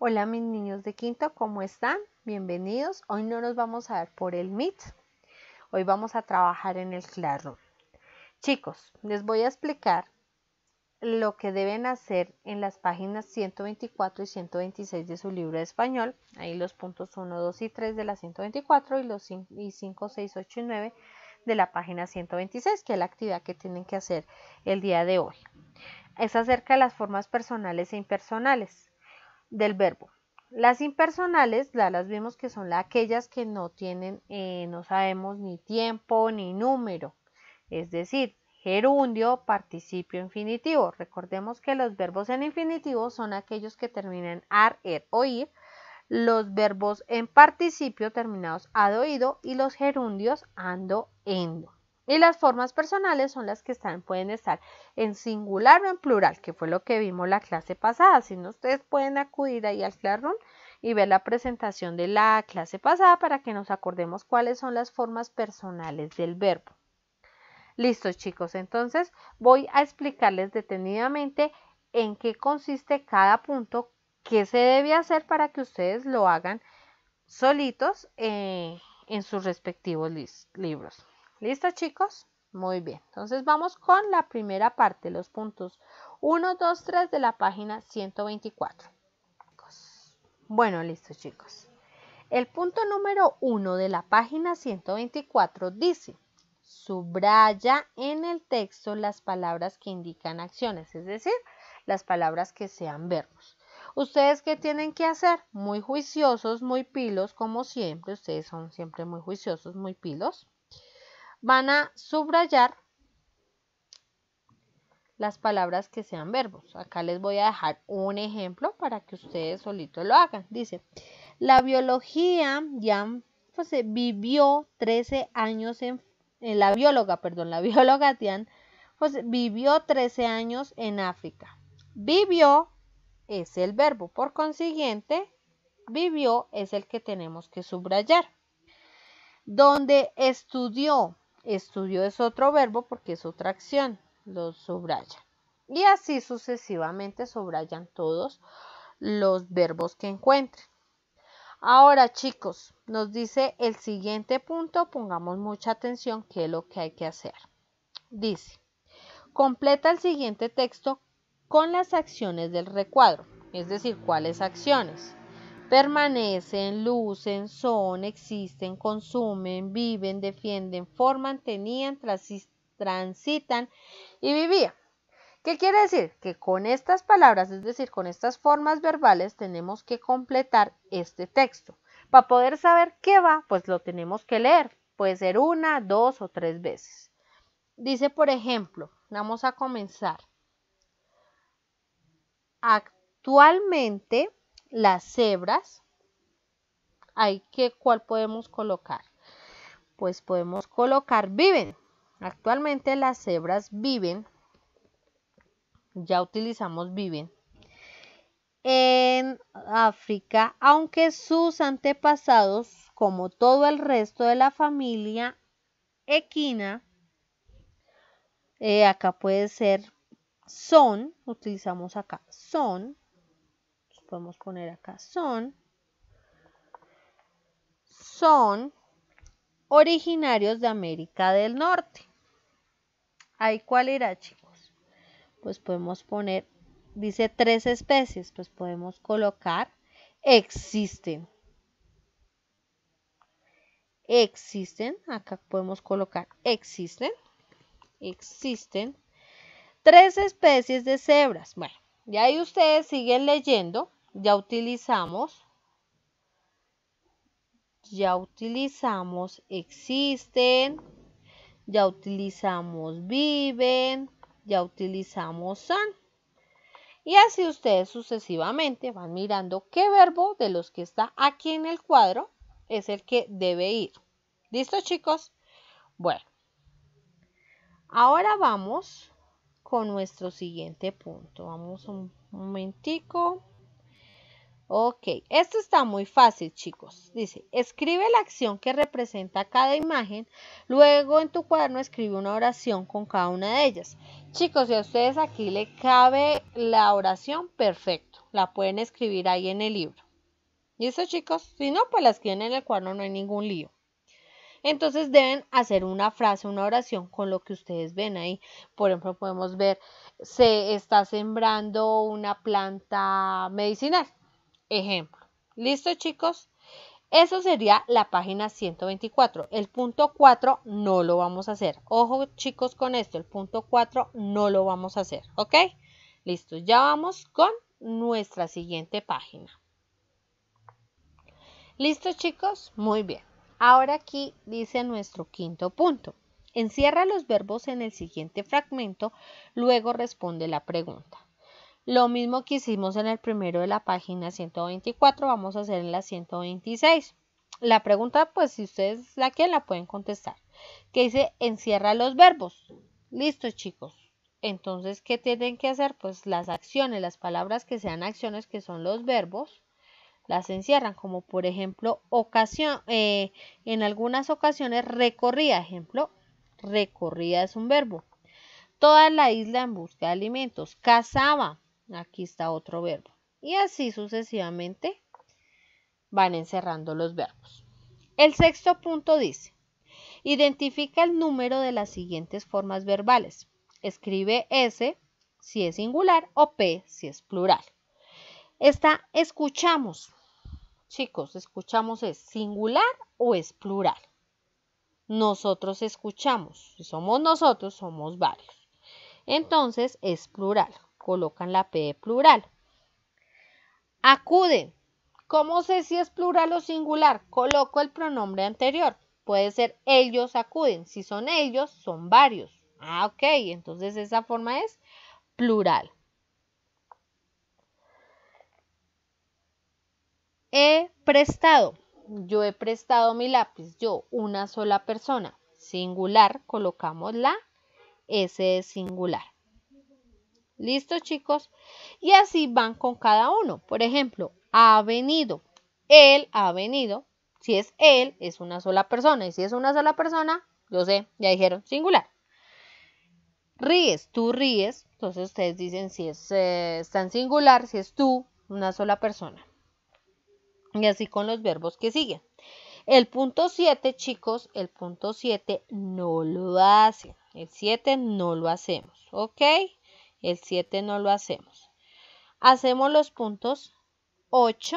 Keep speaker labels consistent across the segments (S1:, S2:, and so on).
S1: Hola mis niños de quinto, ¿cómo están? Bienvenidos. Hoy no nos vamos a dar por el MIT. Hoy vamos a trabajar en el Classroom. Chicos, les voy a explicar lo que deben hacer en las páginas 124 y 126 de su libro de español. Ahí los puntos 1, 2 y 3 de la 124 y los 5 6, 8 y 9 de la página 126, que es la actividad que tienen que hacer el día de hoy. Es acerca de las formas personales e impersonales del verbo. Las impersonales, ya las vimos que son aquellas que no tienen, eh, no sabemos ni tiempo ni número, es decir, gerundio, participio infinitivo. Recordemos que los verbos en infinitivo son aquellos que terminan ar, er o ir, los verbos en participio terminados ad oído y los gerundios ando, endo. Y las formas personales son las que están, pueden estar en singular o en plural, que fue lo que vimos la clase pasada. Si no, ustedes pueden acudir ahí al Classroom y ver la presentación de la clase pasada para que nos acordemos cuáles son las formas personales del verbo. Listo chicos, entonces voy a explicarles detenidamente en qué consiste cada punto, qué se debe hacer para que ustedes lo hagan solitos eh, en sus respectivos libros. ¿Listo chicos? Muy bien, entonces vamos con la primera parte, los puntos 1, 2, 3 de la página 124. Bueno, listo chicos. El punto número 1 de la página 124 dice, subraya en el texto las palabras que indican acciones, es decir, las palabras que sean verbos. ¿Ustedes qué tienen que hacer? Muy juiciosos, muy pilos, como siempre, ustedes son siempre muy juiciosos, muy pilos van a subrayar las palabras que sean verbos. Acá les voy a dejar un ejemplo para que ustedes solitos lo hagan. Dice, la biología ya pues, vivió 13 años en, la bióloga, perdón, la bióloga Tian pues, vivió 13 años en África. Vivió es el verbo, por consiguiente, vivió es el que tenemos que subrayar. Donde estudió Estudio es otro verbo porque es otra acción, lo subraya. Y así sucesivamente subrayan todos los verbos que encuentren. Ahora chicos, nos dice el siguiente punto, pongamos mucha atención ¿qué es lo que hay que hacer. Dice, completa el siguiente texto con las acciones del recuadro, es decir, cuáles acciones. Permanecen, lucen, son, existen, consumen, viven, defienden, forman, tenían, transitan y vivían. ¿Qué quiere decir? Que con estas palabras, es decir, con estas formas verbales, tenemos que completar este texto. Para poder saber qué va, pues lo tenemos que leer. Puede ser una, dos o tres veces. Dice, por ejemplo, vamos a comenzar. Actualmente las cebras. hay que cuál podemos colocar. Pues podemos colocar viven. Actualmente las cebras viven. Ya utilizamos viven. En África, aunque sus antepasados, como todo el resto de la familia equina, eh, acá puede ser son, utilizamos acá son, podemos poner acá son, son originarios de América del Norte. ¿Ahí cuál era, chicos? Pues podemos poner, dice tres especies, pues podemos colocar existen. Existen, acá podemos colocar existen, existen tres especies de cebras. Bueno, y ahí ustedes siguen leyendo ya utilizamos, ya utilizamos existen, ya utilizamos viven, ya utilizamos son. Y así ustedes sucesivamente van mirando qué verbo de los que está aquí en el cuadro es el que debe ir. ¿Listo chicos? Bueno, ahora vamos con nuestro siguiente punto. Vamos un momentico. Ok, esto está muy fácil, chicos. Dice, escribe la acción que representa cada imagen, luego en tu cuaderno escribe una oración con cada una de ellas. Chicos, si a ustedes aquí le cabe la oración, perfecto. La pueden escribir ahí en el libro. Y eso, chicos? Si no, pues las tienen en el cuaderno, no hay ningún lío. Entonces deben hacer una frase, una oración con lo que ustedes ven ahí. Por ejemplo, podemos ver, se está sembrando una planta medicinal Ejemplo. ¿Listo chicos? Eso sería la página 124. El punto 4 no lo vamos a hacer. Ojo chicos con esto, el punto 4 no lo vamos a hacer. ¿Ok? Listo, ya vamos con nuestra siguiente página. ¿Listo chicos? Muy bien. Ahora aquí dice nuestro quinto punto. Encierra los verbos en el siguiente fragmento, luego responde la pregunta. Lo mismo que hicimos en el primero de la página 124, vamos a hacer en la 126. La pregunta, pues si ustedes la quieren, la pueden contestar. Que dice, encierra los verbos. Listo, chicos. Entonces, ¿qué tienen que hacer? Pues las acciones, las palabras que sean acciones, que son los verbos, las encierran, como por ejemplo, ocasión, eh, en algunas ocasiones recorría, ejemplo, recorría es un verbo. Toda la isla en busca de alimentos, cazaba, Aquí está otro verbo. Y así sucesivamente van encerrando los verbos. El sexto punto dice, identifica el número de las siguientes formas verbales. Escribe S si es singular o P si es plural. Esta escuchamos. Chicos, escuchamos es singular o es plural. Nosotros escuchamos. Si somos nosotros, somos varios. Entonces es plural colocan la P de plural. Acuden. ¿Cómo sé si es plural o singular? Coloco el pronombre anterior. Puede ser ellos acuden. Si son ellos, son varios. Ah, ok. Entonces esa forma es plural. He prestado. Yo he prestado mi lápiz. Yo, una sola persona. Singular, colocamos la S singular. ¿Listo, chicos? Y así van con cada uno. Por ejemplo, ha venido. Él ha venido. Si es él, es una sola persona. Y si es una sola persona, yo sé, ya dijeron singular. Ríes, tú ríes. Entonces ustedes dicen si es, eh, tan singular, si es tú, una sola persona. Y así con los verbos que siguen. El punto 7, chicos, el punto 7 no lo hace. El 7 no lo hacemos, ¿ok? El 7 no lo hacemos. Hacemos los puntos 8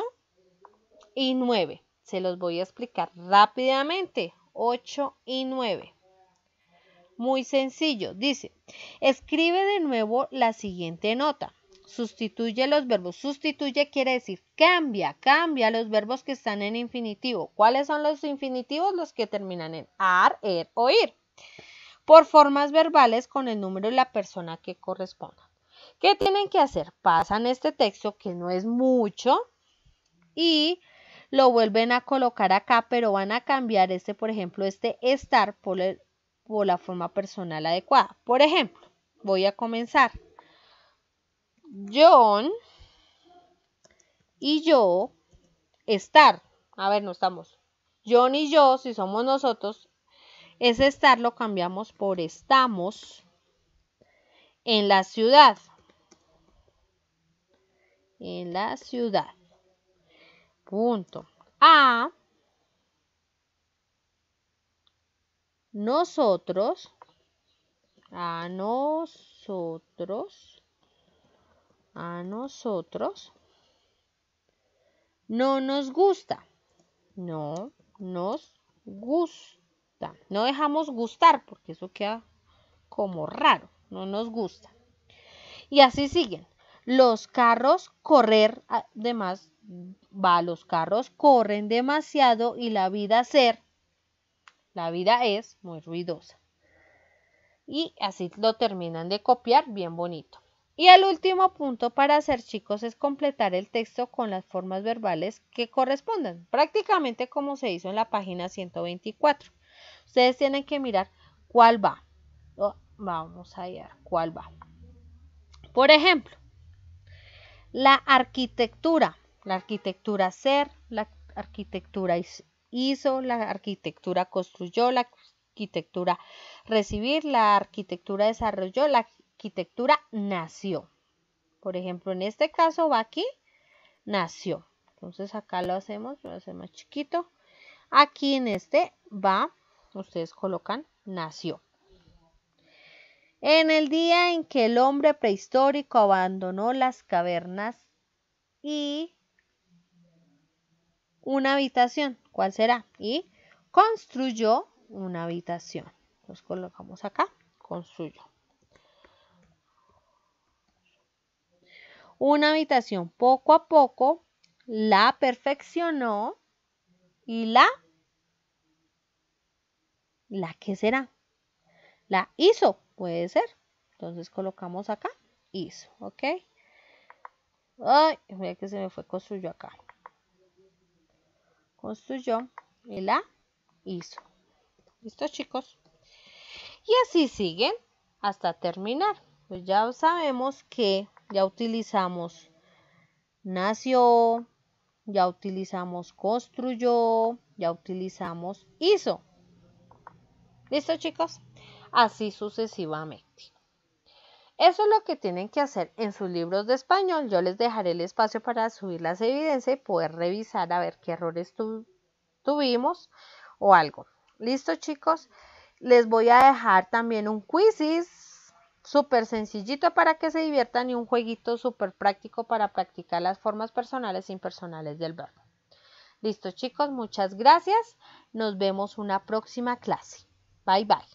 S1: y 9. Se los voy a explicar rápidamente. 8 y 9. Muy sencillo. Dice, escribe de nuevo la siguiente nota. Sustituye los verbos. Sustituye quiere decir cambia, cambia los verbos que están en infinitivo. ¿Cuáles son los infinitivos? Los que terminan en ar, er o ir por formas verbales con el número y la persona que corresponda. ¿Qué tienen que hacer? Pasan este texto, que no es mucho, y lo vuelven a colocar acá, pero van a cambiar este, por ejemplo, este estar por, por la forma personal adecuada. Por ejemplo, voy a comenzar. John y yo estar. A ver, no estamos. John y yo, si somos nosotros, ese estar lo cambiamos por estamos en la ciudad. En la ciudad. Punto. A. Nosotros. A nosotros. A nosotros. No nos gusta. No nos gusta no dejamos gustar, porque eso queda como raro, no nos gusta. Y así siguen. Los carros correr, además, va, los carros corren demasiado y la vida ser, la vida es muy ruidosa. Y así lo terminan de copiar bien bonito. Y el último punto para hacer chicos es completar el texto con las formas verbales que correspondan, prácticamente como se hizo en la página 124. Ustedes tienen que mirar cuál va. vamos a ver cuál va. Por ejemplo, la arquitectura, la arquitectura ser, la arquitectura hizo, la arquitectura construyó, la arquitectura recibir, la arquitectura desarrolló, la arquitectura nació. Por ejemplo, en este caso va aquí, nació. Entonces acá lo hacemos, lo hacemos chiquito. Aquí en este va ustedes colocan nació. En el día en que el hombre prehistórico abandonó las cavernas y una habitación, ¿cuál será? Y construyó una habitación. Los colocamos acá, construyó. Una habitación poco a poco la perfeccionó y la ¿La qué será? La hizo, puede ser. Entonces colocamos acá, hizo, ¿ok? Ay, mira que se me fue, construyó acá. Construyó y la hizo. ¿Listo, chicos? Y así siguen hasta terminar. Pues ya sabemos que ya utilizamos nació, ya utilizamos construyó, ya utilizamos hizo. ¿Listo chicos? Así sucesivamente. Eso es lo que tienen que hacer en sus libros de español. Yo les dejaré el espacio para subir las evidencias y poder revisar a ver qué errores tuvimos o algo. ¿Listo chicos? Les voy a dejar también un quizis súper sencillito para que se diviertan y un jueguito súper práctico para practicar las formas personales e impersonales del verbo. Listo chicos, muchas gracias. Nos vemos una próxima clase. Bye bye.